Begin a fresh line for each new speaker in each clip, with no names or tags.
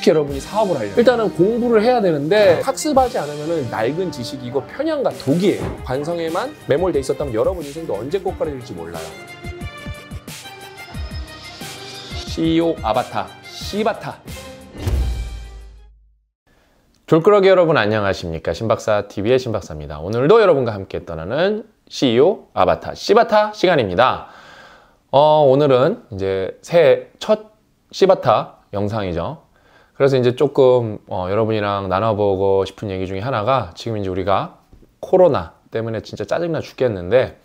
어떻게 여러분이 사업을 하려고 일단은 공부를 해야 되는데 학습하지 않으면 낡은 지식이고 편향과 독이에요 관성에만 매몰돼 있었다면 여러분 인생도 언제 꽃가루질지 몰라요 CEO 아바타 씨바타 졸끄러기 여러분 안녕하십니까 신박사 TV의 신박사입니다 오늘도 여러분과 함께 떠나는 CEO 아바타 씨바타 시간입니다 어, 오늘은 이제 새첫 씨바타 영상이죠 그래서 이제 조금 어, 여러분이랑 나눠보고 싶은 얘기 중에 하나가 지금 이제 우리가 코로나 때문에 진짜 짜증나 죽겠는데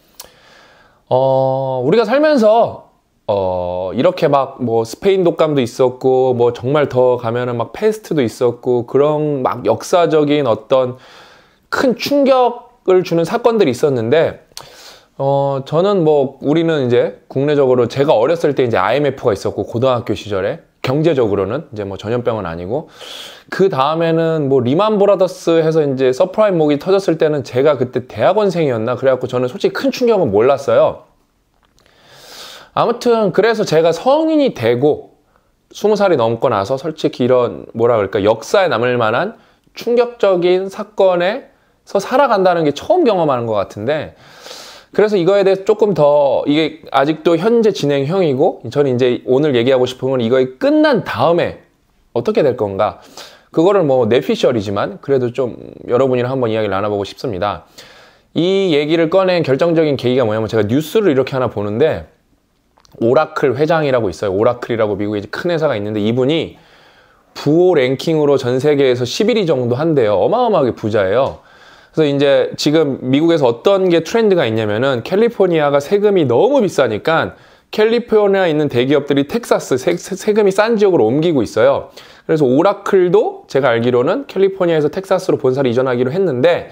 어, 우리가 살면서 어, 이렇게 막 뭐 스페인 독감도 있었고 뭐 정말 더 가면은 막 패스트도 있었고 그런 막 역사적인 어떤 큰 충격을 주는 사건들이 있었는데 어, 저는 뭐 우리는 이제 국내적으로 제가 어렸을 때 이제 IMF가 있었고 고등학교 시절에 경제적으로는 이제 뭐 전염병은 아니고 그 다음에는 뭐 리만 브라더스 해서 이제 서프라임 목이 터졌을 때는 제가 그때 대학원생이었나 그래갖고 저는 솔직히 큰 충격은 몰랐어요. 아무튼 그래서 제가 성인이 되고 스무 살이 넘고 나서 솔직히 이런 뭐라 그럴까 역사에 남을 만한 충격적인 사건에서 살아간다는 게 처음 경험하는 것 같은데 그래서 이거에 대해서 조금 더 이게 아직도 현재 진행형이고 저는 이제 오늘 얘기하고 싶은 건이거의 끝난 다음에 어떻게 될 건가 그거를 뭐 내피셜이지만 그래도 좀 여러분이랑 한번 이야기를 나눠보고 싶습니다. 이 얘기를 꺼낸 결정적인 계기가 뭐냐면 제가 뉴스를 이렇게 하나 보는데 오라클 회장이라고 있어요. 오라클이라고 미국의큰 회사가 있는데 이분이 부호 랭킹으로 전 세계에서 11위 정도 한대요. 어마어마하게 부자예요. 그래서 이제 지금 미국에서 어떤 게 트렌드가 있냐면은 캘리포니아가 세금이 너무 비싸니까 캘리포니아에 있는 대기업들이 텍사스 세, 세금이 싼 지역으로 옮기고 있어요. 그래서 오라클도 제가 알기로는 캘리포니아에서 텍사스로 본사를 이전하기로 했는데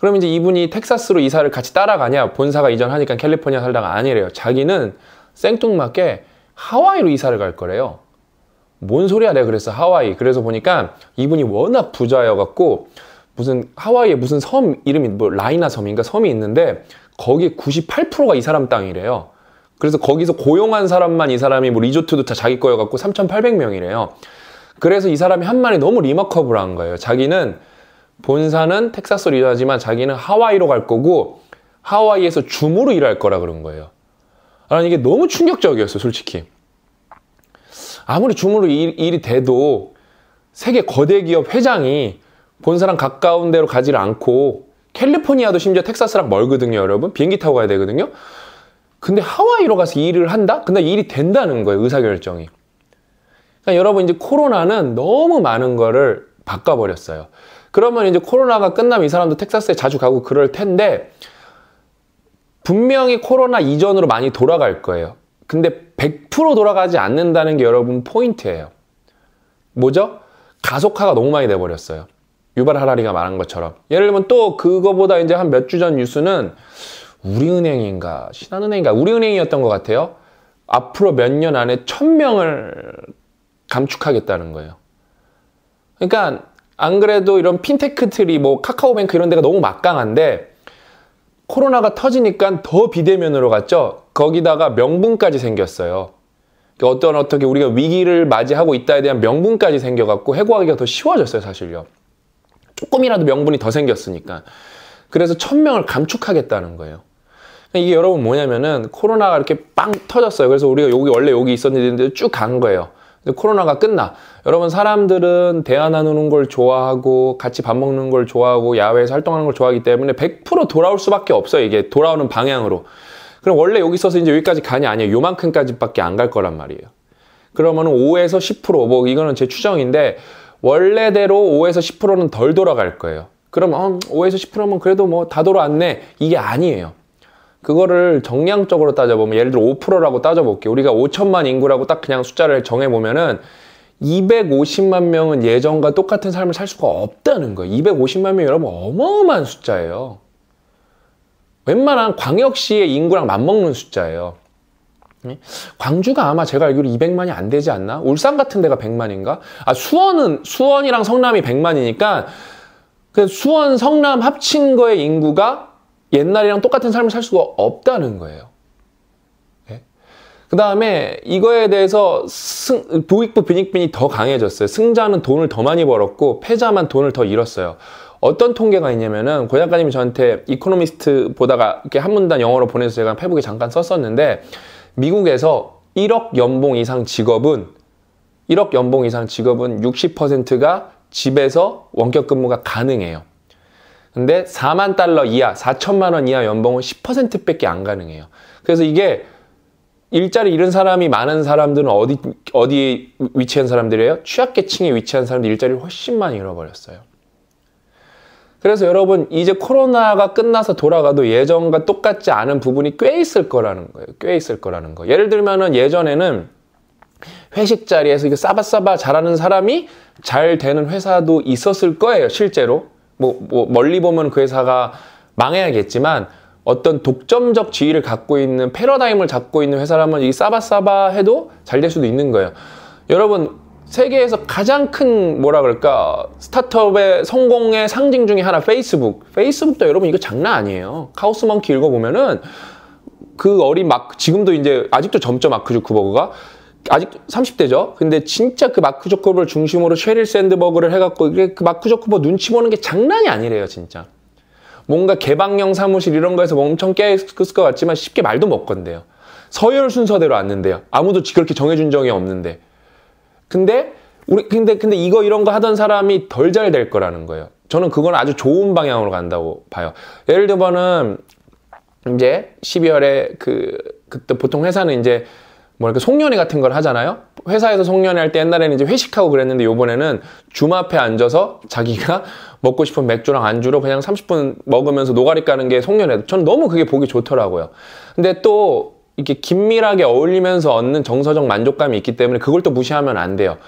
그럼 이제 이분이 텍사스로 이사를 같이 따라가냐 본사가 이전하니까 캘리포니아 살다가 아니래요. 자기는 생뚱맞게 하와이로 이사를 갈 거래요. 뭔 소리야 내가 그래서 하와이. 그래서 보니까 이분이 워낙 부자여 갖고 무슨 하와이에 무슨 섬 이름이 뭐 라이나 섬인가 그러니까 섬이 있는데 거기 98%가 이 사람 땅이래요. 그래서 거기서 고용한 사람만 이 사람이 뭐 리조트도 다 자기 거여갖고 3,800명이래요. 그래서 이 사람이 한 말이 너무 리마커블한 거예요. 자기는 본사는 텍사스 로일하지만 자기는 하와이로 갈 거고 하와이에서 줌으로 일할 거라 그런 거예요. 아는 이게 너무 충격적이었어요, 솔직히. 아무리 줌으로 일, 일이 돼도 세계 거대 기업 회장이 본사람 가까운 데로 가지를 않고 캘리포니아도 심지어 텍사스랑 멀거든요, 여러분. 비행기 타고 가야 되거든요. 근데 하와이로 가서 일을 한다? 근데 일이 된다는 거예요, 의사결정이. 그러니까 여러분 이제 코로나는 너무 많은 거를 바꿔버렸어요. 그러면 이제 코로나가 끝나면 이 사람도 텍사스에 자주 가고 그럴 텐데 분명히 코로나 이전으로 많이 돌아갈 거예요. 근데 100% 돌아가지 않는다는 게 여러분 포인트예요. 뭐죠? 가속화가 너무 많이 돼버렸어요. 유발 하라리가 말한 것처럼. 예를 들면 또 그거보다 이제 한 몇 주 전 뉴스는 우리은행인가 신한은행인가 우리은행이었던 것 같아요. 앞으로 몇 년 안에 천명을 감축하겠다는 거예요. 그러니까 안 그래도 이런 핀테크 틀이 뭐 카카오뱅크 이런 데가 너무 막강한데 코로나가 터지니까 더 비대면으로 갔죠. 거기다가 명분까지 생겼어요. 그러니까 어떤 어떻게 우리가 위기를 맞이하고 있다에 대한 명분까지 생겨갖고 해고하기가 더 쉬워졌어요, 사실요. 조금이라도 명분이 더 생겼으니까. 그래서 천명을 감축하겠다는 거예요. 그러니까 이게 여러분 뭐냐면은 코로나가 이렇게 빵 터졌어요. 그래서 우리가 여기 원래 여기 있었는데 쭉 간 거예요. 코로나가 끝나. 여러분 사람들은 대화 나누는 걸 좋아하고 같이 밥 먹는 걸 좋아하고 야외에서 활동하는 걸 좋아하기 때문에 100% 돌아올 수밖에 없어요. 이게 돌아오는 방향으로. 그럼 원래 여기 있어서 이제 여기까지 가니 아니에요. 요만큼까지밖에 안 갈 거란 말이에요. 그러면 은 5에서 10%뭐 이거는 제 추정인데 원래대로 5에서 10%는 덜 돌아갈 거예요. 그럼 어, 5에서 10%면 그래도 뭐 다 돌아왔네. 이게 아니에요. 그거를 정량적으로 따져보면 예를 들어 5%라고 따져볼게요. 우리가 5천만 인구라고 딱 그냥 숫자를 정해보면은 250만 명은 예전과 똑같은 삶을 살 수가 없다는 거예요. 250만 명 여러분 어마어마한 숫자예요. 웬만한 광역시의 인구랑 맞먹는 숫자예요. 음? 광주가 아마 제가 알기로 200만이 안 되지 않나? 울산 같은 데가 100만인가? 아, 수원은, 수원이랑 성남이 100만이니까 그 수원, 성남 합친 거의 인구가 옛날이랑 똑같은 삶을 살 수가 없다는 거예요. 네? 예? 그 다음에 이거에 대해서 승, 부익부 빈익빈이 더 강해졌어요. 승자는 돈을 더 많이 벌었고 패자만 돈을 더 잃었어요. 어떤 통계가 있냐면은 고 작가님이 저한테 이코노미스트 보다가 이렇게 한 문단 영어로 보내서 제가 페북에 잠깐 썼었는데 미국에서 1억 연봉 이상 직업은 1억 연봉 이상 직업은 60%가 집에서 원격 근무가 가능해요. 근데 4만 달러 이하, 4천만 원 이하 연봉은 10%밖에 안 가능해요. 그래서 이게 일자리 잃은 사람이 많은 사람들은 어디 어디 위치한 사람들이에요? 취약계층에 위치한 사람들 일자리를 훨씬 많이 잃어버렸어요. 그래서 여러분 이제 코로나가 끝나서 돌아가도 예전과 똑같지 않은 부분이 꽤 있을 거라는 거예요. 꽤 있을 거라는 거. 예를 들면은 예전에는 회식 자리에서 이거 싸바싸바 잘하는 사람이 잘 되는 회사도 있었을 거예요. 실제로 뭐, 뭐 멀리 보면 그 회사가 망해야겠지만 어떤 독점적 지위를 갖고 있는 패러다임을 잡고 있는 회사라면 이 싸바싸바 해도 잘 될 수도 있는 거예요. 여러분 세계에서 가장 큰 뭐라 그럴까 스타트업의 성공의 상징 중에 하나 페이스북 페이스북도 여러분 이거 장난 아니에요 카오스먼키 읽어보면은 그 어린 막 지금도 이제 아직도 점점 마크 주크버그가 아직 30대죠. 근데 진짜 그 마크 조커버를 중심으로 쉐릴 샌드버그를 해갖고 이게 그 마크 조커버 눈치 보는 게 장난이 아니래요, 진짜. 뭔가 개방형 사무실 이런 거에서 엄청 깨있을 것 같지만 쉽게 말도 못 건데요. 서열 순서대로 왔는데요 아무도 그렇게 정해준 적이 없는데. 근데 우리 근데 근데 이거 이런 거 하던 사람이 덜 잘 될 거라는 거예요. 저는 그건 아주 좋은 방향으로 간다고 봐요. 예를 들면은 이제 12월에 그 그때 보통 회사는 이제 뭐랄까 송년회 같은 걸 하잖아요. 회사에서 송년회 할 때 옛날에는 이제 회식하고 그랬는데 요번에는 줌 앞에 앉아서 자기가 먹고 싶은 맥주랑 안주로 그냥 30분 먹으면서 노가리 까는 게 송년회. 전 너무 그게 보기 좋더라고요. 근데 또 이렇게 긴밀하게 어울리면서 얻는 정서적 만족감이 있기 때문에 그걸 또 무시하면 안 돼요.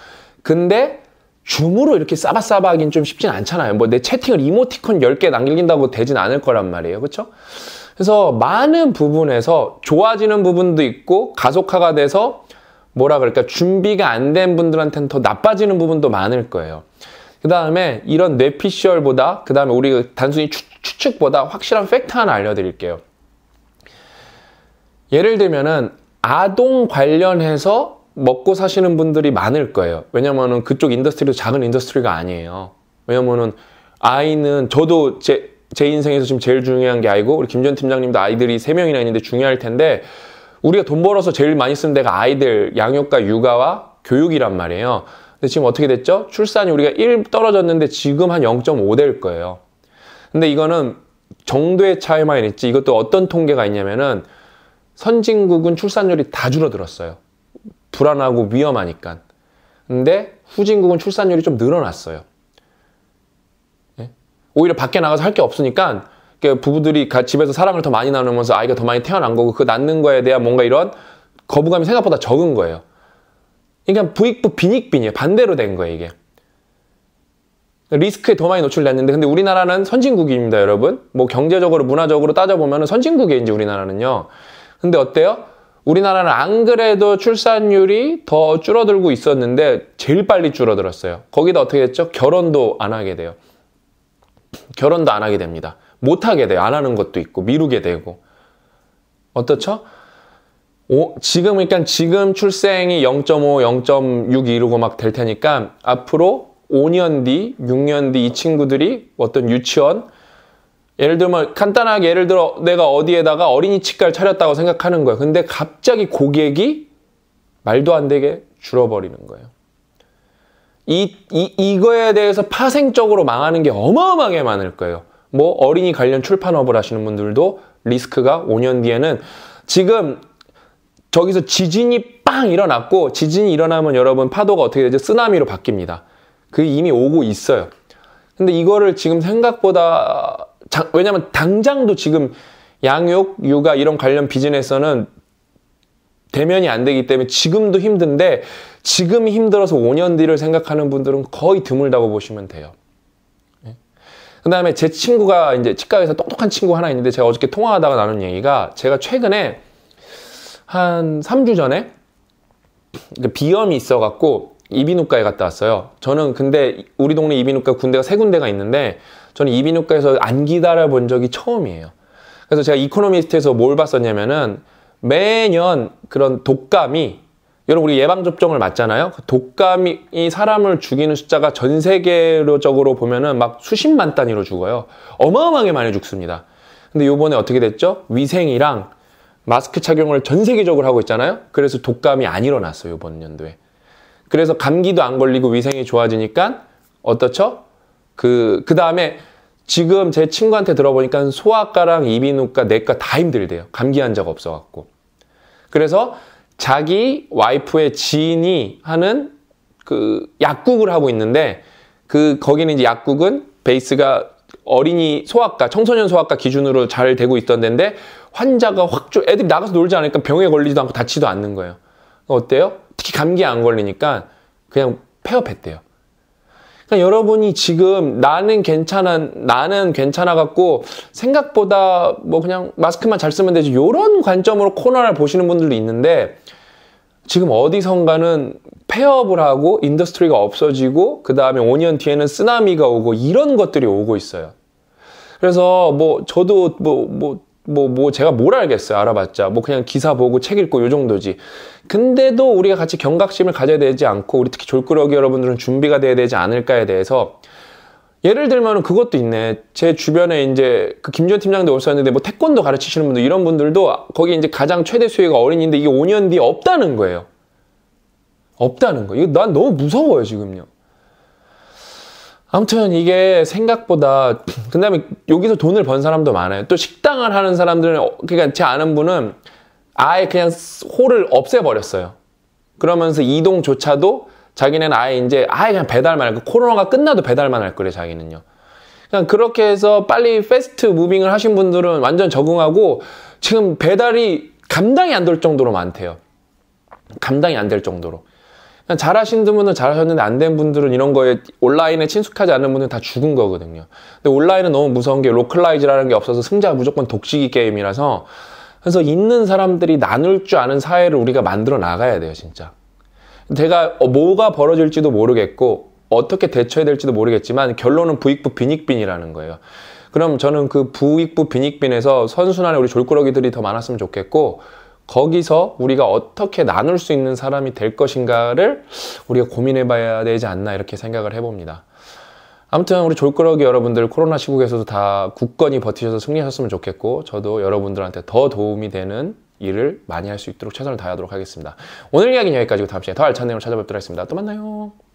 근데 줌으로 이렇게 싸바싸바 하긴 좀 쉽진 않잖아요. 뭐 내 채팅을 이모티콘 10개 남긴다고 되진 않을 거란 말이에요. 그렇죠? 그래서 많은 부분에서 좋아지는 부분도 있고 가속화가 돼서 뭐라 그럴까 준비가 안 된 분들한테는 더 나빠지는 부분도 많을 거예요. 그 다음에 이런 뇌피셜보다 그 다음에 우리 단순히 추, 측보다 확실한 팩트 하나 알려드릴게요. 예를 들면은 아동 관련해서 먹고 사시는 분들이 많을 거예요. 왜냐면은 그쪽 인더스트리도 작은 인더스트리가 아니에요. 왜냐면은 아이는 저도 제, 제 인생에서 지금 제일 중요한 게 아이고 우리 김전 팀장님도 아이들이 세명이나 있는데 중요할 텐데 우리가 돈 벌어서 제일 많이 쓰는 데가 아이들 양육과 육아와 교육이란 말이에요. 근데 지금 어떻게 됐죠? 출산이 우리가 1 떨어졌는데 지금 한 0.5 될 거예요. 근데 이거는 정도의 차이만 있지 이것도 어떤 통계가 있냐면은 선진국은 출산율이 다 줄어들었어요. 불안하고 위험하니까. 근데 후진국은 출산율이 좀 늘어났어요. 예? 오히려 밖에 나가서 할 게 없으니까 부부들이 집에서 사랑을 더 많이 나누면서 아이가 더 많이 태어난 거고 그 낳는 거에 대한 뭔가 이런 거부감이 생각보다 적은 거예요. 그러니까 부익부 빈익빈이에요. 반대로 된 거예요, 이게. 리스크에 더 많이 노출됐는데 근데 우리나라는 선진국입니다, 여러분. 뭐 경제적으로 문화적으로 따져보면 선진국이에요, 이제 우리나라는요. 근데 어때요? 우리나라는 안 그래도 출산율이 더 줄어들고 있었는데 제일 빨리 줄어들었어요. 거기다 어떻게 했죠 결혼도 안 하게 돼요. 결혼도 안 하게 됩니다. 못 하게 돼요. 안 하는 것도 있고 미루게 되고 어떻죠? 오, 지금 그러니까 지금 출생이 0.5, 0.6 이루고 막 될 테니까 앞으로 5년 뒤, 6년 뒤 이 친구들이 어떤 유치원 예를 들면 간단하게 예를 들어 내가 어디에다가 어린이 치과를 차렸다고 생각하는 거예요. 근데 갑자기 고객이 말도 안 되게 줄어버리는 거예요. 이, 이, 이거에 대해서 파생적으로 망하는 게 어마어마하게 많을 거예요. 뭐 어린이 관련 출판업을 하시는 분들도 리스크가 5년 뒤에는 지금 저기서 지진이 빵 일어났고 지진이 일어나면 여러분 파도가 어떻게 되죠? 쓰나미로 바뀝니다. 그 이미 오고 있어요. 근데 이거를 지금 생각보다 자, 왜냐면 당장도 지금 양육, 육아 이런 관련 비즈니스는 대면이 안 되기 때문에 지금도 힘든데 지금 힘들어서 5년 뒤를 생각하는 분들은 거의 드물다고 보시면 돼요. 예? 그 다음에 제 친구가 이제 치과에서 똑똑한 친구 하나 있는데 제가 어저께 통화하다가 나눈 얘기가 제가 최근에 한 3주 전에 비염이 있어갖고 이비인후과에 갔다 왔어요. 저는 근데 우리 동네 이비인후과 군대가 세 군데가 있는데 저는 이비인후과에서 안 기다려 본 적이 처음이에요. 그래서 제가 이코노미스트에서 뭘 봤었냐면은 매년 그런 독감이 여러분 우리 예방 접종을 맞잖아요. 그 독감이 사람을 죽이는 숫자가 전 세계적으로 보면은 막 수십만 단위로 죽어요. 어마어마하게 많이 죽습니다. 근데 요번에 어떻게 됐죠? 위생이랑 마스크 착용을 전 세계적으로 하고 있잖아요. 그래서 독감이 안 일어났어요, 요번 연도에. 그래서 감기도 안 걸리고 위생이 좋아지니까 어떻죠? 그, 그 다음에 지금 제 친구한테 들어보니까 소아과랑 이비인후과, 내과 다 힘들대요. 감기 환자가 없어갖고. 그래서 자기 와이프의 지인이 하는 그 약국을 하고 있는데 그 거기는 이제 약국은 베이스가 어린이 소아과, 청소년 소아과 기준으로 잘 되고 있던 데인데 환자가 확 줄, 애들이 나가서 놀지 않으니까 병에 걸리지도 않고 다치도 않는 거예요. 어때요? 특히 감기 안 걸리니까 그냥 폐업했대요. 그러니까 여러분이 지금 나는 괜찮아, 나는 괜찮아 갖고 생각보다 뭐 그냥 마스크만 잘 쓰면 되지. 이런 관점으로 코너를 보시는 분들도 있는데 지금 어디선가는 폐업을 하고 인더스트리가 없어지고 그 다음에 5년 뒤에는 쓰나미가 오고 이런 것들이 오고 있어요. 그래서 뭐 저도 뭐, 뭐 뭐, 뭐, 제가 뭘 알겠어요. 알아봤자. 뭐, 그냥 기사 보고 책 읽고 요 정도지. 근데도 우리가 같이 경각심을 가져야 되지 않고, 우리 특히 졸끄러기 여러분들은 준비가 돼야 되지 않을까에 대해서, 예를 들면 그것도 있네. 제 주변에 이제 그 김지현 팀장도 오셨는데 뭐 태권도 가르치시는 분들 이런 분들도 거기 이제 가장 최대 수혜가 어린이인데 이게 5년 뒤에 없다는 거예요. 없다는 거. 이거 난 너무 무서워요, 지금요. 아무튼 이게 생각보다 그다음에 여기서 돈을 번 사람도 많아요. 또 식당을 하는 사람들은 어, 그러니까 제 아는 분은 아예 그냥 홀을 없애버렸어요. 그러면서 이동조차도 자기는 아예 이제 아예 그냥 배달만 할 거. 코로나가 끝나도 배달만 할 거래 자기는요. 그냥 그렇게 해서 빨리 패스트 무빙을 하신 분들은 완전 적응하고 지금 배달이 감당이 안 될 정도로 많대요. 감당이 안 될 정도로. 잘하신 분은 잘하셨는데 안 된 분들은 이런 거에 온라인에 친숙하지 않은 분들은 다 죽은 거거든요. 근데 온라인은 너무 무서운 게 로컬라이즈라는 게 없어서 승자 무조건 독식이 게임이라서 그래서 있는 사람들이 나눌 줄 아는 사회를 우리가 만들어 나가야 돼요, 진짜. 제가 어, 뭐가 벌어질지도 모르겠고 어떻게 대처해야 될지도 모르겠지만 결론은 부익부 빈익빈이라는 거예요. 그럼 저는 그 부익부 빈익빈에서 선순환에 우리 졸꾸러기들이 더 많았으면 좋겠고 거기서 우리가 어떻게 나눌 수 있는 사람이 될 것인가를 우리가 고민해 봐야 되지 않나 이렇게 생각을 해봅니다. 아무튼 우리 졸끄러기 여러분들 코로나 시국에서도 다 굳건히 버티셔서 승리하셨으면 좋겠고 저도 여러분들한테 더 도움이 되는 일을 많이 할 수 있도록 최선을 다하도록 하겠습니다. 오늘 이야기는 여기까지고 다음 시간에 더 알찬 내용을 찾아뵙도록 하겠습니다. 또 만나요.